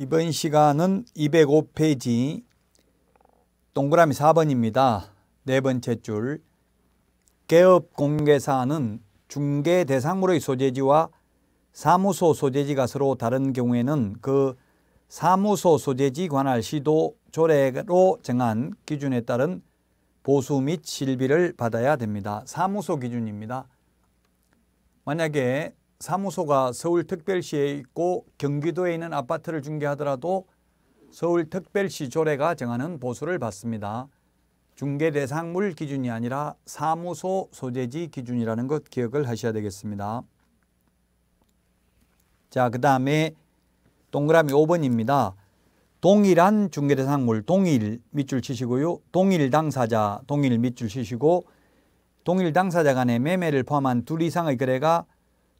이번 시간은 205페이지 동그라미 4번입니다. 네 번째 줄 개업 공개사는 중개 대상물의 소재지와 사무소 소재지가 서로 다른 경우에는 그 사무소 소재지 관할 시도 조례로 정한 기준에 따른 보수 및 실비를 받아야 됩니다. 사무소 기준입니다. 만약에 사무소가 서울특별시에 있고 경기도에 있는 아파트를 중개하더라도 서울특별시 조례가 정하는 보수를 받습니다. 중개 대상물 기준이 아니라 사무소 소재지 기준이라는 것 기억을 하셔야 되겠습니다. 자, 그 다음에 동그라미 5번입니다. 동일한 중개 대상물 동일 밑줄 치시고요. 동일 당사자 동일 밑줄 치시고 동일 당사자 간의 매매를 포함한 둘 이상의 거래가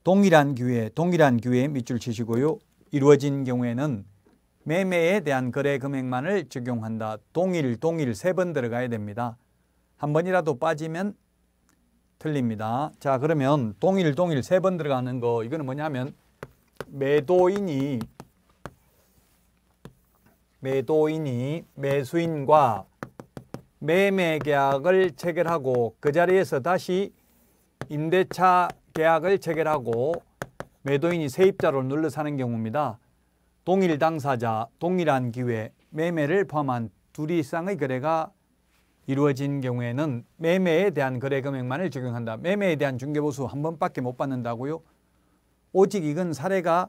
동일한 규에 동일한 기회에 밑줄 치시고요. 이루어진 경우에는 매매에 대한 거래 금액만을 적용한다. 동일 동일 세 번 들어가야 됩니다. 한 번이라도 빠지면 틀립니다. 자 그러면 동일 동일 세 번 들어가는 거 이거는 뭐냐면 매도인이 매도인이 매수인과 매매 계약을 체결하고 그 자리에서 다시 임대차 계약을 체결하고 매도인이 세입자로 눌러사는 경우입니다. 동일 당사자, 동일한 기회, 매매를 포함한 둘이 상의 거래가 이루어진 경우에는 매매에 대한 거래 금액만을 적용한다. 매매에 대한 중개보수 한 번밖에 못 받는다고요? 오직 이건 사례가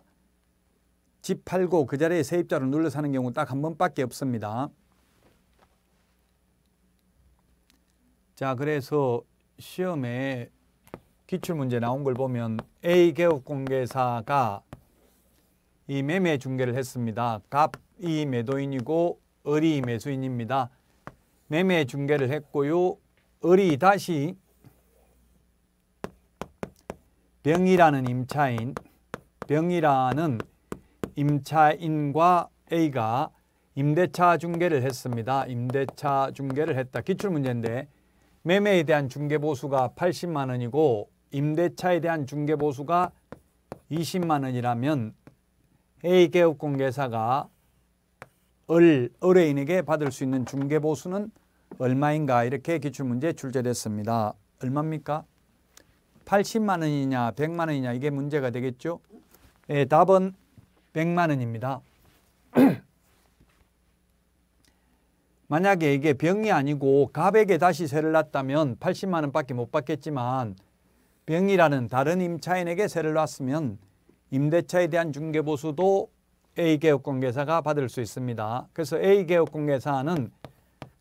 집 팔고 그 자리에 세입자로 눌러사는 경우 딱 한 번밖에 없습니다. 자, 그래서 시험에 기출문제 나온 걸 보면 A 개업공개사가 이 매매 중개를 했습니다. 갑이 매도인이고 을이 매수인입니다. 매매 중개를 했고요. 을이 다시 병이라는 임차인, 병이라는 임차인과 A가 임대차 중개를 했습니다. 임대차 중개를 했다. 기출문제인데 매매에 대한 중개보수가 80만 원이고 임대차에 대한 중개보수가 20만 원이라면 A 개업 공개사가 을, 을뢰인에게 받을 수 있는 중개보수는 얼마인가 이렇게 기출문제에 출제됐습니다. 얼마입니까? 80만 원이냐 100만 원이냐 이게 문제가 되겠죠? 네, 답은 100만 원입니다. 만약에 이게 병이 아니고 갑에게 다시 세를 놨다면 80만 원밖에 못 받겠지만 병이라는 다른 임차인에게 세를 놨으면 임대차에 대한 중개보수도 A개업공개사가 받을 수 있습니다. 그래서 A개업공개사는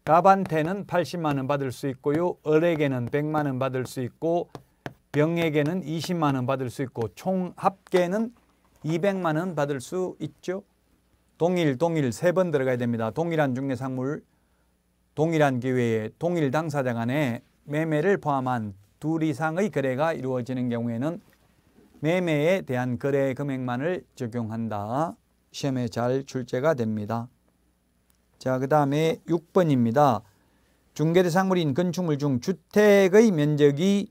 갑한테는 80만 원 받을 수 있고요. 을에게는 100만 원 받을 수 있고 병에게는 20만 원 받을 수 있고 총 합계는 200만 원 받을 수 있죠. 동일 동일 세 번 들어가야 됩니다. 동일한 중개상물 동일한 기회에 동일 당사자 간의 매매를 포함한 둘 이상의 거래가 이루어지는 경우에는 매매에 대한 거래 금액만을 적용한다. 시험에 잘 출제가 됩니다. 자, 그 다음에 6번입니다. 중개대상물인 건축물 중 주택의 면적이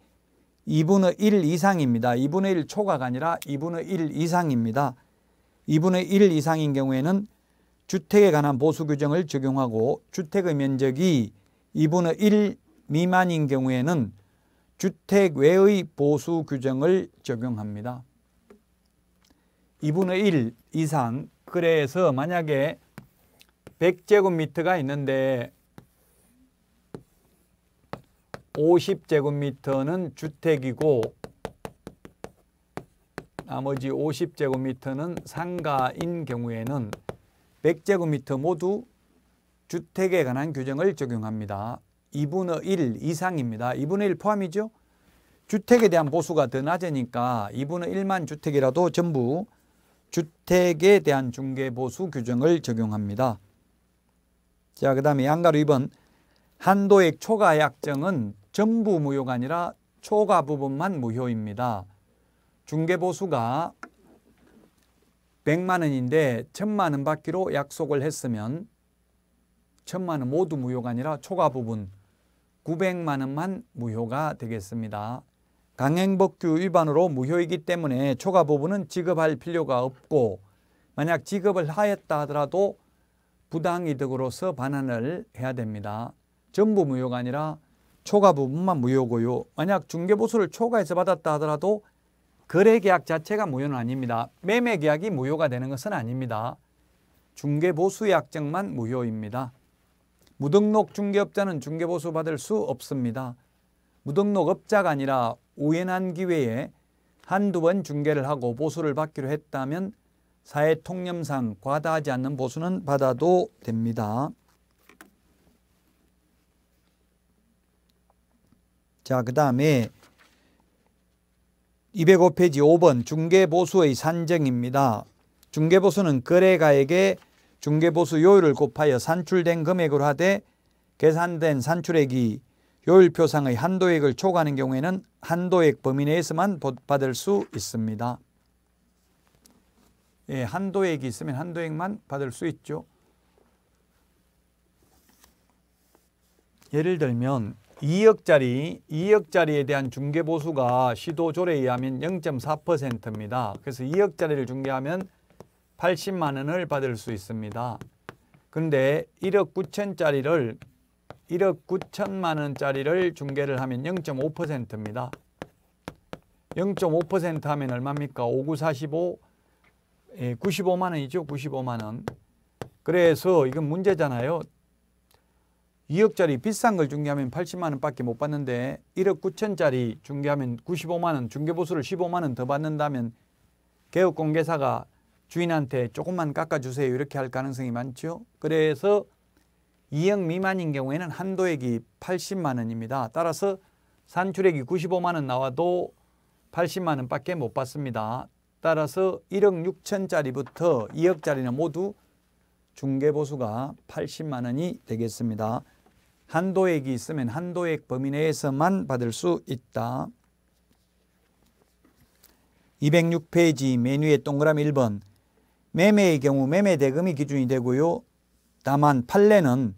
2분의 1 이상입니다. 2분의 1 초과가 아니라 2분의 1 이상입니다. 2분의 1 이상인 경우에는 주택에 관한 보수 규정을 적용하고 주택의 면적이 2분의 1 미만인 경우에는 주택 외의 보수 규정을 적용합니다. 2분의 1 이상 그래서 만약에 100제곱미터가 있는데 50제곱미터는 주택이고 나머지 50제곱미터는 상가인 경우에는 100제곱미터 모두 주택에 관한 규정을 적용합니다. 2분의 1 이상입니다. 2분의 1 포함이죠. 주택에 대한 보수가 더 낮으니까 2분의 1만 주택이라도 전부 주택에 대한 중개보수 규정을 적용합니다. 자, 그 다음에 양가로 2번 한도액 초과 약정은 전부 무효가 아니라 초과 부분만 무효입니다. 중개보수가 100만 원인데 1000만 원 받기로 약속을 했으면 1000만 원 모두 무효가 아니라 초과 부분 900만 원만 무효가 되겠습니다. 강행법규 위반으로 무효이기 때문에 초과 부분은 지급할 필요가 없고 만약 지급을 하였다 하더라도 부당이득으로서 반환을 해야 됩니다. 전부 무효가 아니라 초과 부분만 무효고요. 만약 중개보수를 초과해서 받았다 하더라도 거래계약 자체가 무효는 아닙니다. 매매계약이 무효가 되는 것은 아닙니다. 중개보수약정만 무효입니다. 무등록 중개업자는 중개보수 받을 수 없습니다. 무등록업자가 아니라 우연한 기회에 한두 번 중개를 하고 보수를 받기로 했다면 사회 통념상 과다하지 않는 보수는 받아도 됩니다. 자, 그 다음에 205페이지 5번 중개보수의 산정입니다. 중개보수는 거래가액의 중개보수 요율을 곱하여 산출된 금액으로 하되 계산된 산출액이 요율표상의 한도액을 초과하는 경우에는 한도액 범위 내에서만 받을 수 있습니다. 예, 한도액이 있으면 한도액만 받을 수 있죠. 예를 들면 2억짜리, 2억짜리에 대한 중개보수가 시도조례에 의하면 0.4%입니다. 그래서 2억짜리를 중개하면 80만 원을 받을 수 있습니다. 근데 1억 9천짜리를 1억 9천만 원짜리를 중개를 하면 0.5%입니다. 0.5% 하면 얼마입니까? 5945 95만 예, 원이죠. 95만 원. 그래서 이건 문제잖아요. 2억짜리 비싼 걸 중개하면 80만 원밖에 못 받는데 1억 9천짜리 중개하면 95만 원, 중개보수를 15만 원 더 받는다면 개업공개사가 주인한테 조금만 깎아주세요 이렇게 할 가능성이 많죠. 그래서 2억 미만인 경우에는 한도액이 80만 원입니다. 따라서 산출액이 95만 원 나와도 80만 원밖에 못 받습니다. 따라서 1억 6천짜리부터 2억짜리는 모두 중개보수가 80만 원이 되겠습니다. 한도액이 있으면 한도액 범위 내에서만 받을 수 있다. 206페이지 메뉴에 동그라미 1번 매매의 경우 매매 대금이 기준이 되고요. 다만 판례는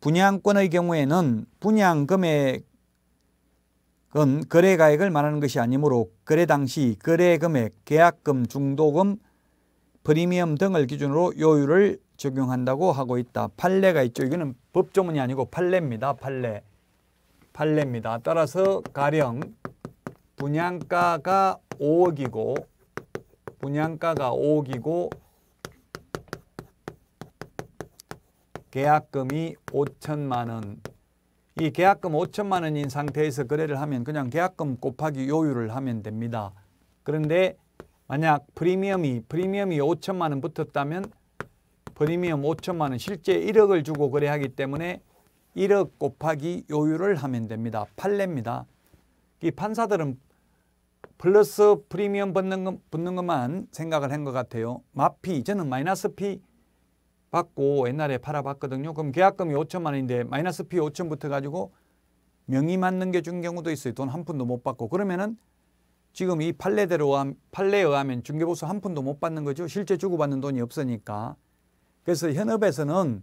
분양권의 경우에는 분양금액은 거래가액을 말하는 것이 아니므로 거래 당시 거래금액, 계약금, 중도금, 프리미엄 등을 기준으로 요율을 적용한다고 하고 있다. 판례가 있죠. 이거는 법조문이 아니고 판례입니다. 판례. 판례입니다. 따라서 가령 분양가가 5억이고 분양가가 5억이고 계약금이 5천만 원. 이 계약금 5천만 원인 상태에서 거래를 하면 그냥 계약금 곱하기 요율을 하면 됩니다. 그런데 만약 프리미엄이 프리미엄이 5천만 원 붙었다면 프리미엄 5천만 원 실제 1억을 주고 거래하기 때문에 1억 곱하기 요율을 하면 됩니다. 판례입니다. 이 판사들은 플러스 프리미엄 붙는, 것, 만 생각을 한 것 같아요. 마피, 저는 마이너스 피 받고 옛날에 팔아봤거든요. 그럼 계약금이 5천만 원인데 마이너스 피 5천 부터가지고 명의만 넘겨준 경우도 있어요. 돈 한 푼도 못 받고. 그러면은 지금 이 판례대로 판례에 의하면 중개보수 한 푼도 못 받는 거죠. 실제 주고받는 돈이 없으니까. 그래서 현업에서는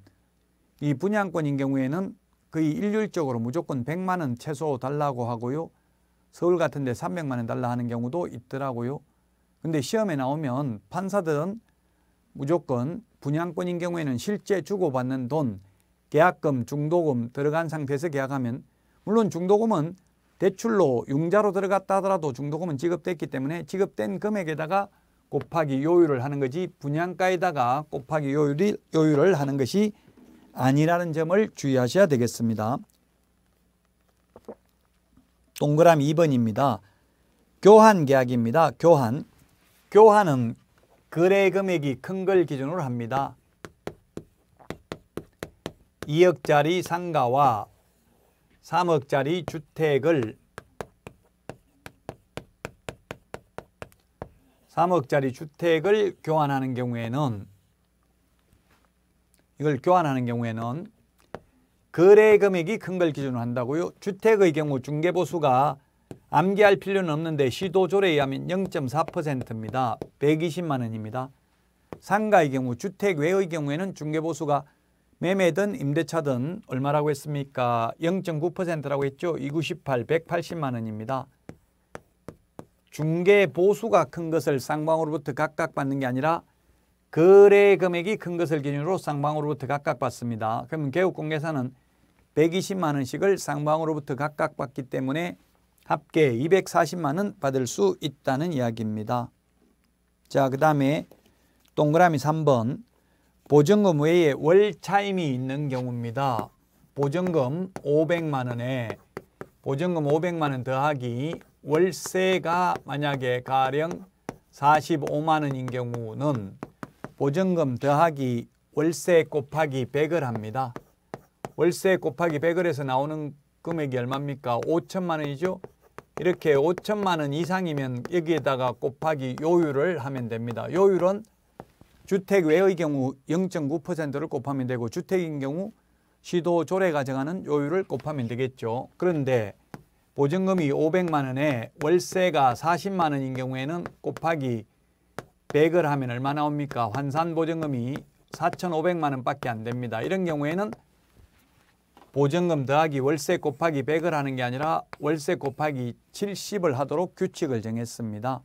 이 분양권인 경우에는 거의 일률적으로 무조건 100만 원 최소 달라고 하고요. 서울 같은 데 300만 원 달라 하는 경우도 있더라고요. 근데 시험에 나오면 판사들은 무조건 분양권인 경우에는 실제 주고받는 돈, 계약금, 중도금 들어간 상태에서 계약하면 물론 중도금은 대출로 융자로 들어갔다 하더라도 중도금은 지급됐기 때문에 지급된 금액에다가 곱하기 요율을 하는 거지 분양가에다가 곱하기 요율이, 요율을 하는 것이 아니라는 점을 주의하셔야 되겠습니다. 동그라미 2번입니다. 교환 계약입니다. 교환. 교환은 거래 금액이 큰 걸 기준으로 합니다. 2억짜리 상가와 3억짜리 주택을 3억짜리 주택을 교환하는 경우에는 이걸 교환하는 경우에는 거래 금액이 큰 걸 기준으로 한다고요. 주택의 경우 중개보수가 암기할 필요는 없는데 시도조례에 의하면 0.4%입니다. 120만 원입니다. 상가의 경우 주택 외의 경우에는 중개보수가 매매든 임대차든 얼마라고 했습니까? 0.9%라고 했죠. 298, 180만 원입니다. 중개보수가 큰 것을 쌍방으로부터 각각 받는 게 아니라 거래 금액이 큰 것을 기준으로 쌍방으로부터 각각 받습니다. 그러면 개업공개사는 120만 원씩을 쌍방으로부터 각각 받기 때문에 합계 240만 원 받을 수 있다는 이야기입니다. 자, 그 다음에 동그라미 3번 보증금 외에 월차임이 있는 경우입니다. 보증금 500만 원에 보증금 500만 원 더하기 월세가 만약에 가령 45만 원인 경우는 보증금 더하기 월세 곱하기 100을 합니다. 월세 곱하기 100을 해서 나오는 금액이 얼마입니까? 5천만 원이죠. 이렇게 5천만 원 이상이면 여기에다가 곱하기 요율을 하면 됩니다. 요율은 주택 외의 경우 0.9%를 곱하면 되고 주택인 경우 시도 조례 가정하는 요율을 곱하면 되겠죠. 그런데 보증금이 500만 원에 월세가 40만 원인 경우에는 곱하기 100을 하면 얼마 나옵니까? 환산 보증금이 4,500만 원밖에 안 됩니다. 이런 경우에는 보증금 더하기 월세 곱하기 100을 하는 게 아니라 월세 곱하기 70을 하도록 규칙을 정했습니다.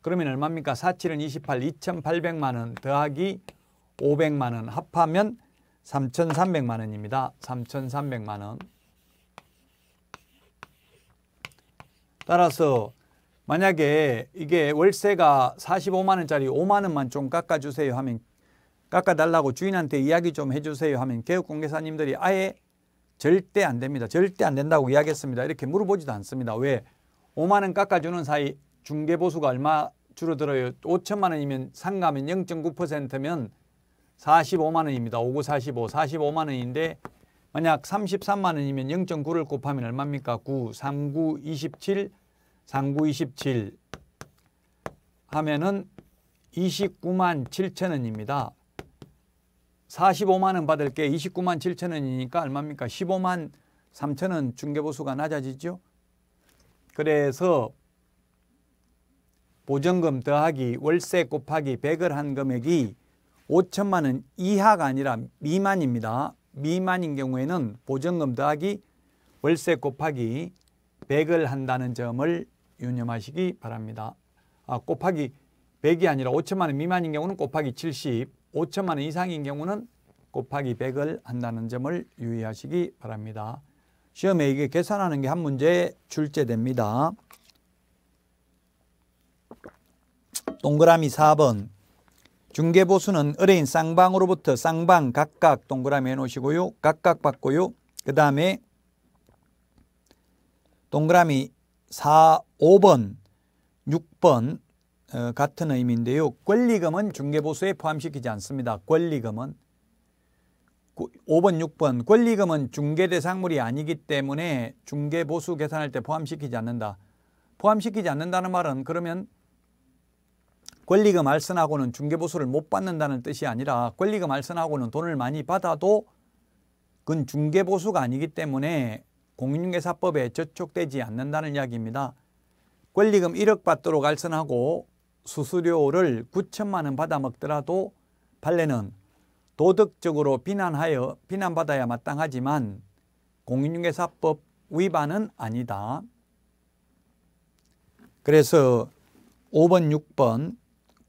그러면 얼마입니까? 4, 7은 28, 2,800만 원 더하기 500만 원 합하면 3,300만 원입니다. 3,300만 원. 따라서 만약에 이게 월세가 45만 원짜리 5만 원만 좀 깎아주세요 하면 깎아달라고 주인한테 이야기 좀 해주세요 하면 개업공개사님들이 아예 절대 안 됩니다. 절대 안 된다고 이야기했습니다. 이렇게 물어보지도 않습니다. 왜? 5만 원 깎아주는 사이 중개보수가 얼마 줄어들어요? 5천만 원이면 상가면 0.9%면 45만 원입니다. 5945, 45만 원인데 만약 33만 원이면 0.9를 곱하면 얼마입니까? 9, 39, 27, 39, 27 하면은 29만 7천 원입니다. 45만 원 받을 게 29만 7천 원이니까 얼마입니까? 15만 3천 원 중개보수가 낮아지죠. 그래서 보증금 더하기 월세 곱하기 100을 한 금액이 5천만 원 이하가 아니라 미만입니다. 미만인 경우에는 보증금 더하기 월세 곱하기 100을 한다는 점을 유념하시기 바랍니다. 아, 곱하기 100이 아니라 5천만 원 미만인 경우는 곱하기 70, 5천만 원 이상인 경우는 곱하기 100을 한다는 점을 유의하시기 바랍니다. 시험에 이게 계산하는 게 한 문제에 출제됩니다. 동그라미 4번 중개보수는 의뢰인 쌍방으로부터 쌍방 각각 동그라미 해놓으시고요. 각각 받고요. 그 다음에 동그라미 4, 5번, 6번, 어, 같은 의미인데요. 권리금은 중개보수에 포함시키지 않습니다. 권리금은 5번, 6번 권리금은 중개대상물이 아니기 때문에 중개보수 계산할 때 포함시키지 않는다. 포함시키지 않는다는 말은 그러면 권리금 알선하고는 중개보수를 못 받는다는 뜻이 아니라 권리금 알선하고는 돈을 많이 받아도 그건 중개보수가 아니기 때문에 공인중개사법에 저촉되지 않는다는 이야기입니다. 권리금 1억 받도록 알선하고 수수료를 9천만 원 받아 먹더라도 발레는 도덕적으로 비난하여 비난받아야 마땅하지만 공인중개사법 위반은 아니다. 그래서 5번, 6번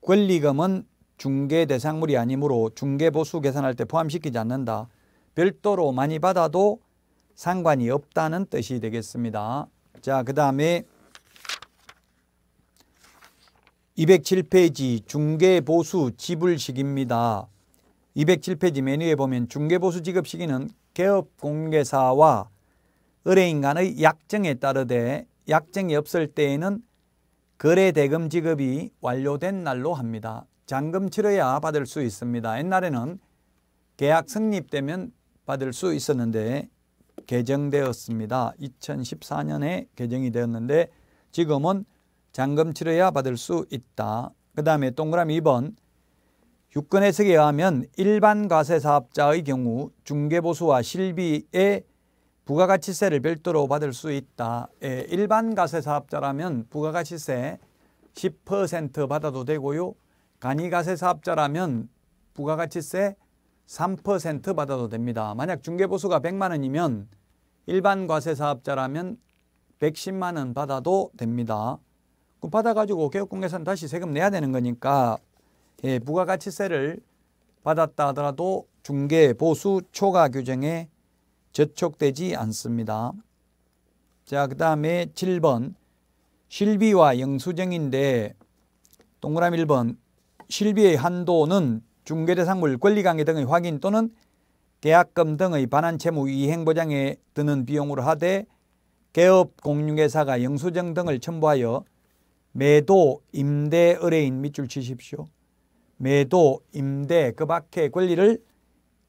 권리금은 중개 대상물이 아니므로 중개보수 계산할 때 포함시키지 않는다. 별도로 많이 받아도 상관이 없다는 뜻이 되겠습니다. 자, 그 다음에 207페이지 중개보수 지불시기입니다 207페이지 메뉴에 보면 중개보수 지급 시기는 개업공개사와 의뢰인 간의 약정에 따르되 약정이 없을 때에는 거래대금 지급이 완료된 날로 합니다. 잔금 치러야 받을 수 있습니다. 옛날에는 계약 성립되면 받을 수 있었는데 개정되었습니다. 2014년에 개정이 되었는데 지금은 잔금 치러야 받을 수 있다. 그 다음에 동그라미 2번 유권 해석에 의하면 일반 과세 사업자의 경우 중개보수와 실비의 부가가치세를 별도로 받을 수 있다. 예, 일반 과세 사업자라면 부가가치세 10% 받아도 되고요. 간이과세 사업자라면 부가가치세 3% 받아도 됩니다. 만약 중개보수가 100만 원이면 일반 과세 사업자라면 110만 원 받아도 됩니다. 그 받아가지고 개업공개선 다시 세금 내야 되는 거니까 예, 부가가치세를 받았다 하더라도 중개, 보수, 초과 규정에 저촉되지 않습니다. 자, 그 다음에 7번 실비와 영수증인데 동그라미 1번 실비의 한도는 중개대상물 권리관계 등의 확인 또는 계약금 등의 반환 채무 이행보장에 드는 비용으로 하되 개업 공유회사가 영수증 등을 첨부하여 매도 임대 의뢰인 밑줄 치십시오. 매도 임대 그 밖의 권리를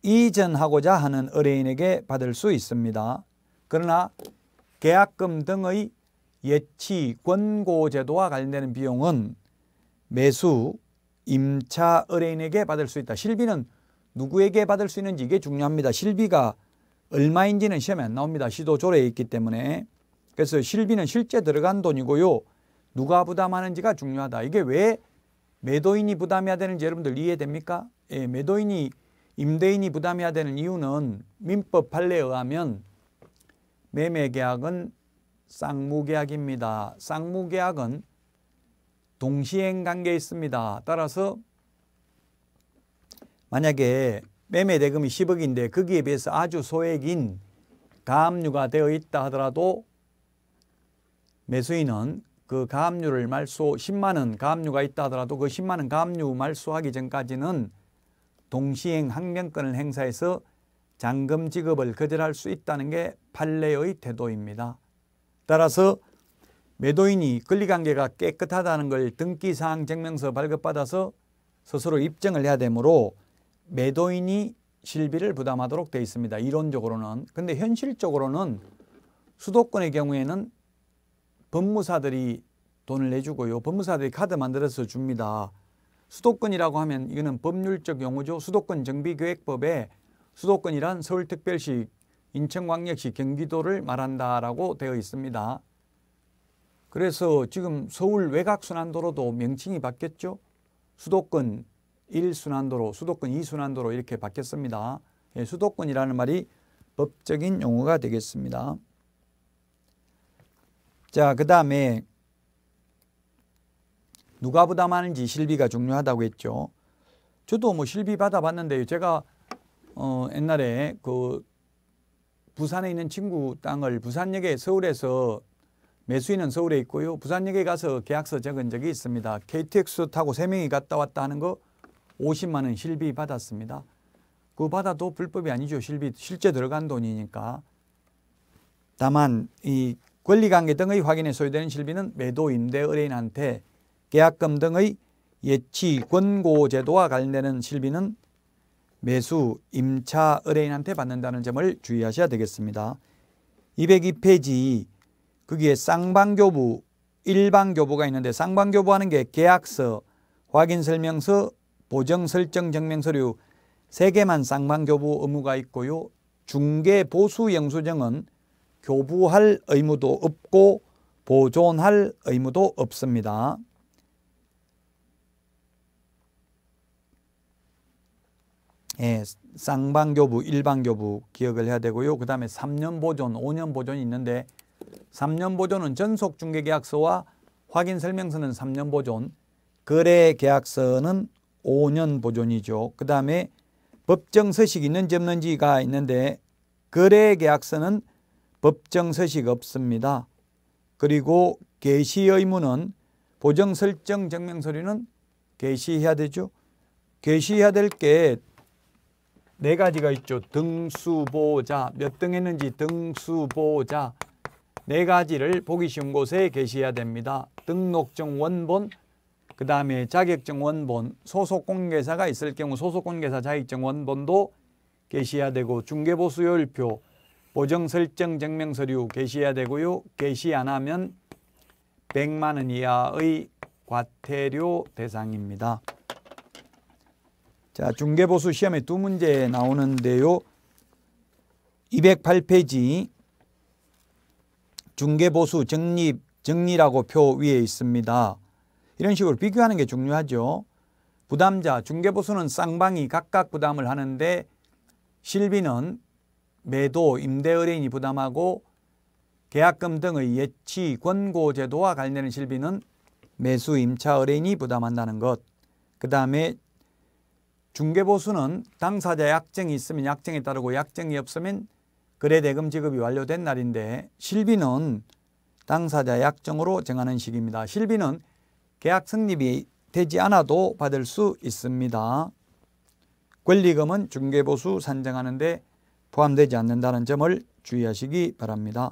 이전하고자 하는 의뢰인에게 받을 수 있습니다. 그러나 계약금 등의 예치 권고 제도와 관련되는 비용은 매수 임차 의뢰인에게 받을 수 있다. 실비는 누구에게 받을 수 있는지 이게 중요합니다. 실비가 얼마인지는 시험에 안 나옵니다. 시도 조례에 있기 때문에. 그래서 실비는 실제 들어간 돈이고요. 누가 부담하는지가 중요하다. 이게 왜 매도인이 부담해야 되는지 여러분들 이해됩니까? 예, 매도인이 임대인이 부담해야 되는 이유는 민법 판례에 의하면 매매계약은 쌍무계약입니다. 쌍무계약은 동시행관계에 있습니다. 따라서 만약에 매매대금이 10억인데 거기에 비해서 아주 소액인 가압류가 되어 있다 하더라도 매수인은 그 가압류를 말소 10만 원 가압류가 있다 하더라도 그 10만 원 가압류 말소하기 전까지는 동시행 항변권을 행사해서 잔금 지급을 거절할 수 있다는 게 판례의 태도입니다. 따라서 매도인이 권리관계가 깨끗하다는 걸 등기사항 증명서 발급받아서 스스로 입증을 해야 되므로 매도인이 실비를 부담하도록 되어 있습니다. 이론적으로는. 근데 현실적으로는 수도권의 경우에는 법무사들이 돈을 내주고요. 법무사들이 카드 만들어서 줍니다. 수도권이라고 하면 이거는 법률적 용어죠. 수도권 정비계획법에 수도권이란 서울특별시, 인천광역시, 경기도를 말한다라고 되어 있습니다. 그래서 지금 서울 외곽순환도로도 명칭이 바뀌었죠. 수도권 1순환도로, 수도권 2순환도로 이렇게 바뀌었습니다. 예, 수도권이라는 말이 법적인 용어가 되겠습니다. 자, 그 다음에 누가 부담하는지 실비가 중요하다고 했죠. 저도 뭐 실비 받아봤는데 제가 어, 옛날에 그 부산에 있는 친구 땅을 부산역에 서울에서 매수인은 서울에 있고요. 부산역에 가서 계약서 적은 적이 있습니다. KTX 타고 세명이 갔다 왔다 하는 거 50만 원 실비 받았습니다. 그 받아도 불법이 아니죠. 실비 실제 들어간 돈이니까. 다만 이 권리관계 등의 확인에 소요되는 실비는 매도 임대 의뢰인한테 계약금 등의 예치 권고 제도와 관련되는 실비는 매수 임차 의뢰인한테 받는다는 점을 주의하셔야 되겠습니다. 202페이지 거기에 쌍방교부 일방교부가 있는데 쌍방교부하는 게 계약서, 확인설명서, 보정설정증명서류 3개만 쌍방교부 의무가 있고요. 중개보수영수증은 교부할 의무도 없고 보존할 의무도 없습니다. 예, 쌍방교부, 일방교부 기억을 해야 되고요. 그 다음에 3년 보존, 5년 보존이 있는데 3년 보존은 전속 중개계약서와 확인 설명서는 3년 보존, 거래 계약서는 5년 보존이죠. 그 다음에 법정 서식 있는지 없는지가 있는데 거래 계약서는 법정 서식 없습니다. 그리고 개시 의무는 보정 설정 증명 서류는 개시해야 되죠. 개시해야 될 게 네 가지가 있죠. 등수보자 몇등 했는지 등수보자 네 가지를 보기 쉬운 곳에 게시해야 됩니다. 등록증 원본 그 다음에 자격증 원본 소속공개사가 있을 경우 소속공개사 자격증 원본도 게시해야 되고 중개보수요일표 보정 설정 증명 서류 게시해야 되고요. 게시 안 하면 100만 원 이하의 과태료 대상입니다. 자, 중개보수 시험에 두 문제 나오는데요. 208페이지 중개보수 정리 정리라고 표 위에 있습니다. 이런 식으로 비교하는 게 중요하죠. 부담자 중개보수는 쌍방이 각각 부담을 하는데 실비는 매도, 임대의뢰인이 부담하고 계약금 등의 예치, 권고 제도와 관련된 실비는 매수 임차 의뢰인이 부담한다는 것. 그 다음에 중개보수는 당사자 약정이 있으면 약정에 따르고 약정이 없으면 거래 대금 지급이 완료된 날인데 실비는 당사자 약정으로 정하는 식입니다. 실비는 계약 성립이 되지 않아도 받을 수 있습니다. 권리금은 중개보수 산정하는데 포함되지 않는다는 점을 주의하시기 바랍니다.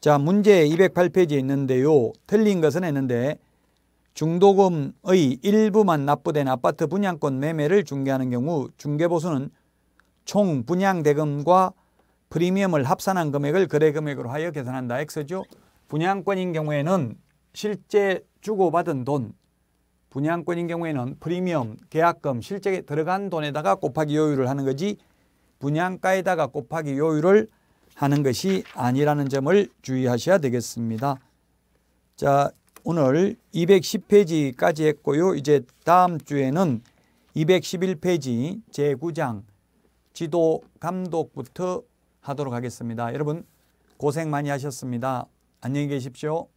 자, 문제 208페이지에 있는데요. 틀린 것은 했는데 중도금의 일부만 납부된 아파트 분양권 매매를 중개하는 경우 중개보수는 총 분양대금과 프리미엄을 합산한 금액을 거래금액으로 하여 계산한다. X죠. 분양권인 경우에는 실제 주고받은 돈, 분양권인 경우에는 프리미엄, 계약금, 실제 들어간 돈에다가 곱하기 요율을 하는 거지 분양가에다가 곱하기 요율을 하는 것이 아니라는 점을 주의하셔야 되겠습니다. 자, 오늘 210페이지까지 했고요. 이제 다음 주에는 211페이지 제9장 지도 감독부터 하도록 하겠습니다. 여러분 고생 많이 하셨습니다. 안녕히 계십시오.